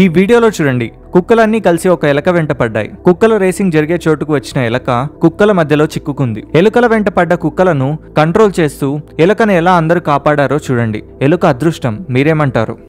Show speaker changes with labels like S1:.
S1: ఈ వీడియోలో చూడండి కుక్కలన్నీ కలిసి ఒక ఎలక వెంట పడ్డాయి కుక్కల రేసింగ్ జరిగే చోటుకు వచ్చిన ఎలక కుక్కల మధ్యలో చిక్కుకుంది ఎలుకల వెంట పడ్డ కుక్కలను కంట్రోల్ చేస్తూ ఎలుకను ఎలా అందరూ కాపాడారో చూడండి ఎలుక అదృష్టం మీరేమంటారు